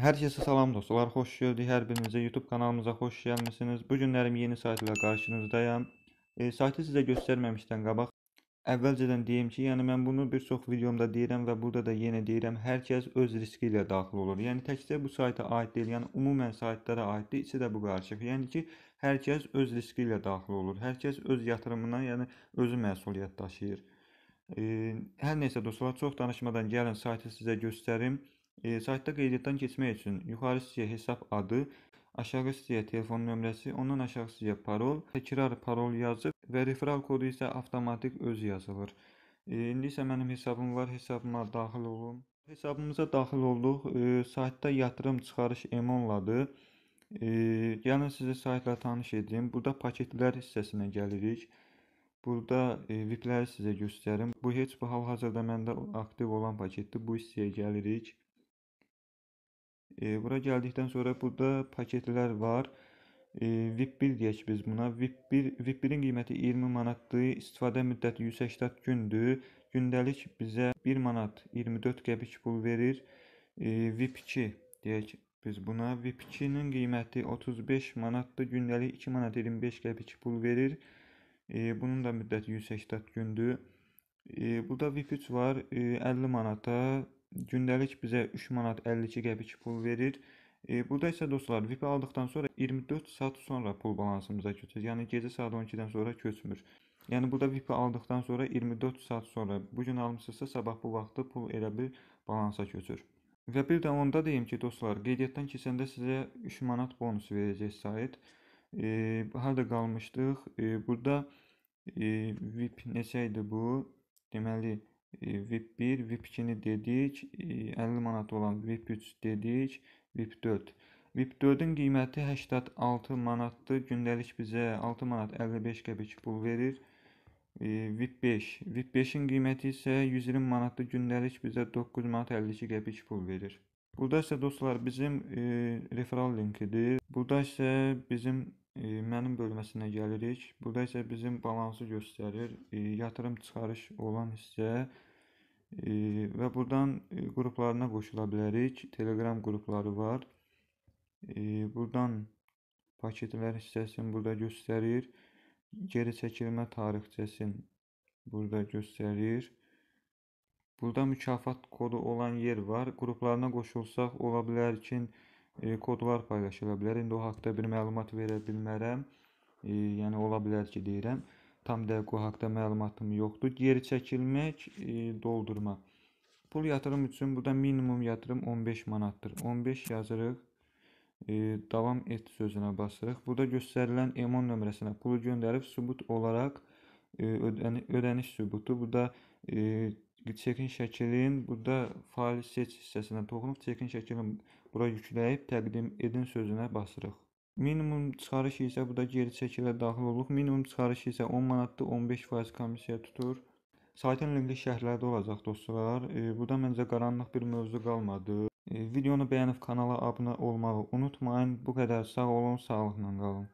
Hər kəsə salam dostlar, xoş gəldik hər birinizə YouTube kanalımıza xoş gəlmisiniz. Bu günlərim yeni sayt ilə qarşınızdayam. E, saytı sizə göstərməmişdən qabaq əvvəlcədən deyim ki, yəni mən bunu bir çox videomda deyirəm və burada da yenə deyirəm, hər kəs öz riski ilə daxil olur. Yəni təkcə bu sayta aid deyil, yəni ümumən saytlara aiddir, içi də bu qarışıq. Yəni ki, hər kəs öz riski ilə daxil olur. Hər kəs öz yatırımına, yəni özü məsuliyyət daşıyır. E, hər nəsə dostlar, çox danışmadan gəlin saytı sizə göstərim. E, saytda qeydiyyatdan keçmək üçün yuxarı siyyə hesab adı, aşağı siyyə telefon nömrəsi, ondan aşağı siyyə parol, təkrar parol yazır və referal kodu isə avtomatik öz yazılır. E, indi isə mənim hesabım var, hesabıma daxil olum. Hesabımıza daxil olduq. E, saytda yatırım çıxarış Emonladır. E, gəlin yəni sizə saytla tanış edim. Burada paketlər hissəsinə gəlirik. Burada e, VIP-ləri sizə göstərim. Bu heç bu hal-hazırda məndə aktiv olan paketdir. Bu hissəyə gəlirik. E, bura gəldikdən sonra burada paketlər var. E, VIP1 deyək biz buna. VIP1 VIP1-in qiyməti 20 manatdır. İstifadə müddəti 180 gündür. Gündəlik bizə 1 manat 24 qəpik pul verir. E, VIP2 deyək biz buna. VIP2-nin qiyməti 35 manatdır. Gündəlik 2 manat 25 qəpik pul verir. E, bunun da müddəti 180 gündür. E, burada VIP3 var. E, 50 manata gündəlik bizə 3 manat 52 qəpik pul verir. E, burada isə dostlar VIP aldıqdan sonra 24 saat sonra pul balansımıza keçir. Yəni gecə saat 12-dən sonra köçmür. Yəni burada VIP aldıqdan sonra 24 saat sonra bu gün almısınızsa sabah bu vaxtı pul elə bir balansa köçür. Və bir də onda deyim ki, dostlar, qeydiyyatdan keçəndə sizə 3 manat bonus verəcək sayt. E, harda qalmışdıq? E, burada e, VIP neçə idi bu? Deməli VIP 1, VIP 2-ni dedik, 50 e, manat olan VIP 3 dedik, VIP 4. VIP 4-ün qiyməti 86 manatdır. Gündəlik bizə 6 manat 55 qəpik pul verir. VIP 5. VIP 5-in qiyməti isə 120 manatdır. Gündəlik bizə 9 manat 52 qəpik pul verir. Burada isə dostlar bizim e, referral linkidir. Burada isə bizim E, mənim bölməsinə gəlirik. Burada isə bizim balansı göstərir. E, yatırım çıxarış olan hissə e, və buradan qruplarına qoşula bilərik. Telegram qrupları var. Buradan paketlər hissəsini burada göstərir. Geri çəkilmə tarixçəsini burada göstərir. Burada mükafat kodu olan yer var. Qruplarına qoşulsaq ola bilər ki, E, kodlar paylaşıla bilər. İndi o haqqda bir məlumat verə bilmərəm. E, yəni ola bilər ki, deyirəm, tam dəqiq o haqqda məlumatım yoxdur. Geri çəkilmək, e, doldurma. Pul yatırım üçün burada minimum yatırım 15 manatdır. 15 yazırıq. E, davam et sözünə basırıq. Burada göstərilən EMON nömrəsinə pulu göndərib sübut olaraq ödəniş sübutu. E, burada çekin şəklin burada fail seç hissəsinə toxunub çekin şəklini bura yükləyib təqdim edin sözünə basırıq. Minimum çıxarış isə burada geri çəkilə daxil olub. Minimum çıxarış isə 10 manatdır, 15% komissiya tutur. Saytın linkli şərhlərdə olacaq dostlar. E, burada məncə qaranlıq bir mövzu qalmadı. E, videonu bəyənib kanala abunə olmağı unutmayın. Bu qədər sağ olun, sağlıqla qalın.